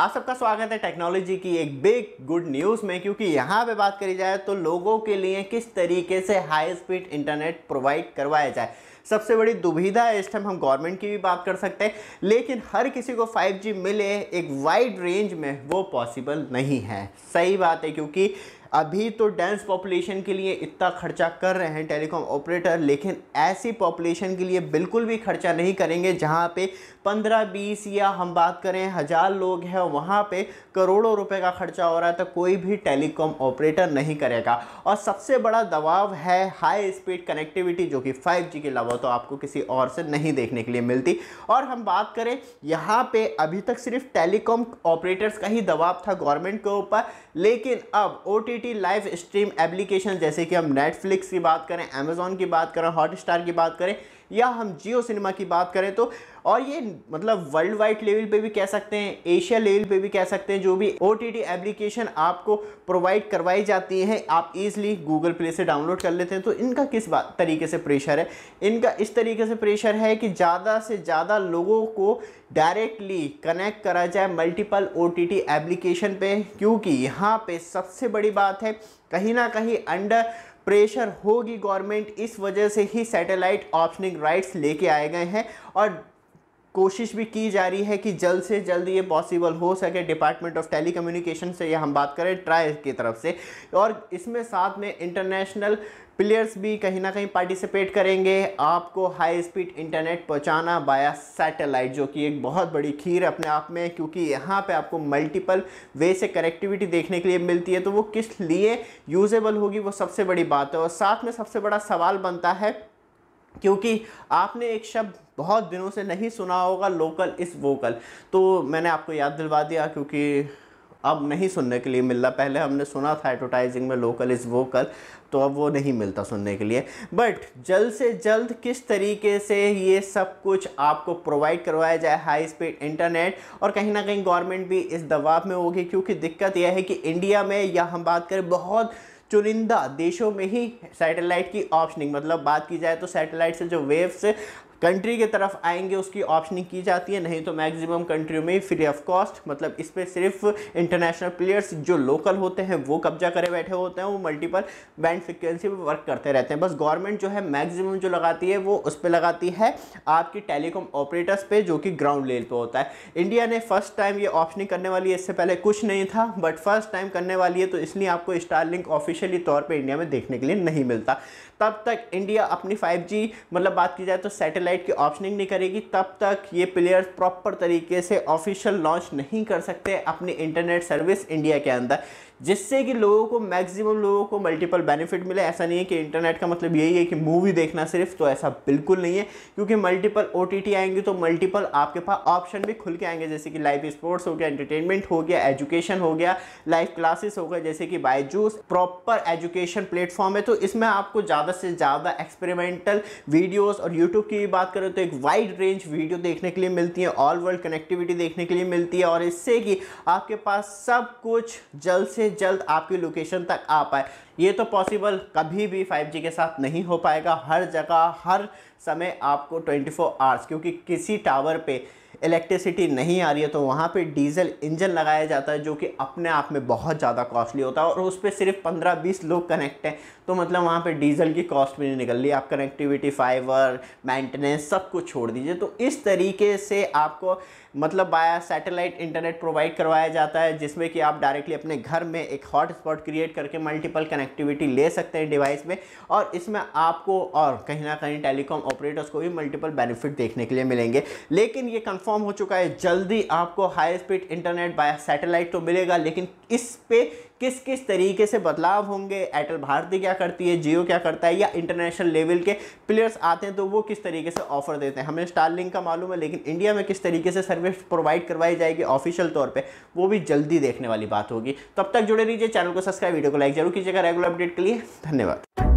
आप सबका स्वागत है टेक्नोलॉजी की एक बिग गुड न्यूज़ में क्योंकि यहाँ पे बात करी जाए तो लोगों के लिए किस तरीके से हाई स्पीड इंटरनेट प्रोवाइड करवाया जाए सबसे बड़ी दुविधा है इस टाइम हम गवर्नमेंट की भी बात कर सकते हैं लेकिन हर किसी को 5G मिले एक वाइड रेंज में वो पॉसिबल नहीं है सही बात है क्योंकि अभी तो डेंस पॉपुलेशन के लिए इतना खर्चा कर रहे हैं टेलीकॉम ऑपरेटर लेकिन ऐसी पॉपुलेशन के लिए बिल्कुल भी खर्चा नहीं करेंगे जहाँ पे 15 बीस या हम बात करें हज़ार लोग हैं वहाँ पे करोड़ों रुपए का खर्चा हो रहा है तो कोई भी टेलीकॉम ऑपरेटर नहीं करेगा और सबसे बड़ा दबाव है हाई स्पीड कनेक्टिविटी जो कि फाइव के अलावा हो तो आपको किसी और से नहीं देखने के लिए मिलती और हम बात करें यहाँ पे अभी तक सिर्फ टेलीकॉम ऑपरेटर्स का ही दबाव था गवर्नमेंट के ऊपर लेकिन अब ओ लाइव स्ट्रीम एप्लीकेशन जैसे कि हम नेटफ्लिक्स की बात करें अमेजोन की बात करें हॉटस्टार की बात करें या हम जियो सिनेमा की बात करें तो और ये मतलब वर्ल्ड वाइड लेवल पे भी कह सकते हैं एशिया लेवल पे भी कह सकते हैं जो भी ओ टी एप्लीकेशन आपको प्रोवाइड करवाई जाती है आप इजीली गूगल प्ले से डाउनलोड कर लेते हैं तो इनका किस बात तरीके से प्रेशर है इनका इस तरीके से प्रेशर है कि ज़्यादा से ज़्यादा लोगों को डायरेक्टली कनेक्ट करा जाए मल्टीपल ओ टी एप्लीकेशन पर क्योंकि यहाँ पर सबसे बड़ी बात है कहीं ना कहीं अंडर प्रेशर होगी गवर्नमेंट इस वजह से ही सैटेलाइट ऑप्शनिंग राइट्स लेके आए गए हैं और कोशिश भी की जा रही है कि जल्द से जल्द ये पॉसिबल हो सके डिपार्टमेंट ऑफ कम्युनिकेशन से ये हम बात करें ट्राई की तरफ से और इसमें साथ में इंटरनेशनल प्लेयर्स भी कहीं ना कहीं पार्टिसिपेट करेंगे आपको हाई स्पीड इंटरनेट पहुंचाना बाया सैटेलाइट जो कि एक बहुत बड़ी खीर अपने आप में क्योंकि यहाँ पे आपको मल्टीपल वे से कनेक्टिविटी देखने के लिए मिलती है तो वो किस लिए यूजेबल होगी वो सबसे बड़ी बात है और साथ में सबसे बड़ा सवाल बनता है क्योंकि आपने एक शब्द बहुत दिनों से नहीं सुना होगा लोकल इस वोकल तो मैंने आपको याद दिलवा दिया क्योंकि अब नहीं सुनने के लिए मिल रहा पहले हमने सुना था एडवर्टाइजिंग में लोकल इज़ वोकल तो अब वो नहीं मिलता सुनने के लिए बट जल्द से जल्द किस तरीके से ये सब कुछ आपको प्रोवाइड करवाया जाए हाई स्पीड इंटरनेट और कहीं ना कहीं गवर्नमेंट भी इस दबाव में होगी क्योंकि दिक्कत यह है कि इंडिया में या हम बात करें बहुत चुनिंदा देशों में ही सैटेलाइट की ऑप्शनिंग मतलब बात की जाए तो सैटेलाइट से जो वेव्स कंट्री की तरफ आएंगे उसकी ऑप्शनिंग की जाती है नहीं तो मैक्सिमम कंट्रियों में फ्री ऑफ कॉस्ट मतलब इस पर सिर्फ इंटरनेशनल प्लेयर्स जो लोकल होते हैं वो कब्जा करे बैठे होते हैं वो मल्टीपल बैंड फ्रिक्वेंसी पर वर्क करते रहते हैं बस गवर्नमेंट जो है मैक्सिमम जो लगाती है वो उस पर लगाती है आपकी टेलीकॉम ऑपरेटर्स पर जो कि ग्राउंड लेवल पर होता है इंडिया ने फर्स्ट टाइम ये ऑप्शनिंग करने वाली है इससे पहले कुछ नहीं था बट फर्स्ट टाइम करने वाली है तो इसलिए आपको स्टार लिंक ऑफिशियली तौर पे इंडिया में देखने के लिए नहीं मिलता तब तक इंडिया अपनी 5G मतलब बात की जाए तो सैटेलाइट की ऑप्शनिंग नहीं करेगी तब तक ये प्लेयर्स प्रॉपर तरीके से ऑफिशियल लॉन्च नहीं कर सकते अपनी इंटरनेट सर्विस इंडिया के अंदर जिससे कि लोगों को मैक्सिमम लोगों को मल्टीपल बेनिफिट मिले ऐसा नहीं है कि इंटरनेट का मतलब यही है कि मूवी देखना सिर्फ तो ऐसा बिल्कुल नहीं है क्योंकि मल्टीपल ओ आएंगे तो मल्टीपल आपके पास ऑप्शन भी खुल के आएंगे जैसे कि लाइव स्पोर्ट्स हो गया एंटरटेनमेंट हो गया एजुकेशन हो गया लाइव क्लासेस हो गया जैसे कि Byju's proper proper education platform है तो इसमें आपको ज़्यादा से ज़्यादा एक्सपेरिमेंटल वीडियोस और यूट्यूब की बात करें तो एक वाइड रेंज वीडियो देखने के लिए मिलती है ऑल वर्ल्ड कनेक्टिविटी देखने के लिए मिलती है और इससे कि आपके पास सब कुछ जल्द से जल्द आपकी लोकेशन तक आ पाए ये तो पॉसिबल कभी भी 5G के साथ नहीं हो पाएगा हर जगह हर समय आपको 24 फोर आवर्स क्योंकि किसी टावर पे इलेक्ट्रिसिटी नहीं आ रही है तो वहाँ पे डीजल इंजन लगाया जाता है जो कि अपने आप में बहुत ज़्यादा कॉस्टली होता है और उस पर सिर्फ 15-20 लोग कनेक्ट हैं तो मतलब वहाँ पे डीजल की कॉस्ट भी नहीं निकल रही आप कनेक्टिविटी फाइबर मेंटेनेंस सब कुछ छोड़ दीजिए तो इस तरीके से आपको मतलब बाया सैटेलाइट इंटरनेट प्रोवाइड करवाया जाता है जिसमें कि आप डायरेक्टली अपने घर में एक हॉट क्रिएट करके मल्टीपल कनेक्ट कनेक्टिविटी ले सकते हैं डिवाइस में और इसमें आपको और कहीं ना कहीं टेलीकॉम ऑपरेटर्स को भी मल्टीपल बेनिफिट देखने के लिए मिलेंगे लेकिन ये कंफर्म हो चुका है जल्दी आपको high speed internet by satellite तो मिलेगा लेकिन इस पर किस किस तरीके से बदलाव होंगे एयरटेल भारती क्या करती है जियो क्या करता है या इंटरनेशनल लेवल के प्लेयर्स आते हैं तो वो किस तरीके से ऑफर देते हैं हमें स्टारलिंक का मालूम है लेकिन इंडिया में किस तरीके से सर्विस प्रोवाइड करवाई जाएगी ऑफिशियल तौर पर वो भी जल्दी देखने वाली बात होगी तब तक जुड़े रहिए चैनल को सब्सक्राइब वीडियो को लाइक जरूर कीजिएगा रेगुलर अपडेट के लिए धन्यवाद